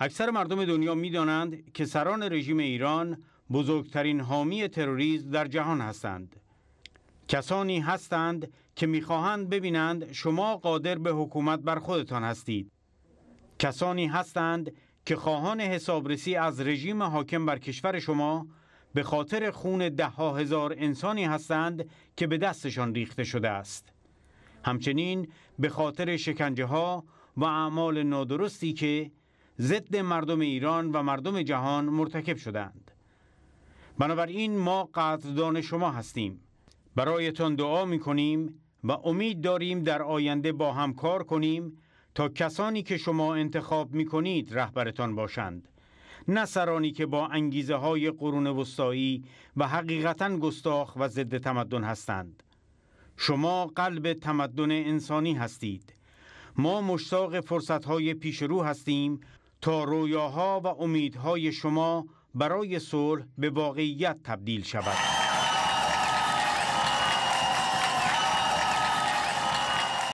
اکثر مردم دنیا میدانند که سران رژیم ایران بزرگترین حامی تروریسم در جهان هستند کسانی هستند که میخواهند ببینند شما قادر به حکومت بر خودتان هستید کسانی هستند که خواهان حسابرسی از رژیم حاکم بر کشور شما به خاطر خون ده ها هزار انسانی هستند که به دستشان ریخته شده است همچنین به خاطر شکنجه ها و اعمال نادرستی که ضد مردم ایران و مردم جهان مرتکب شدند بنابراین ما قدردان شما هستیم برایتان دعا می کنیم و امید داریم در آینده با هم کار کنیم تا کسانی که شما انتخاب می کنید رهبرتان باشند نه سرانی که با انگیزه های قرون وسطایی و حقیقتا گستاخ و ضد تمدن هستند شما قلب تمدن انسانی هستید ما مشتاق فرصت های پیش رو هستیم تا رویاها و امیدهای شما برای صلح به واقعیت تبدیل شود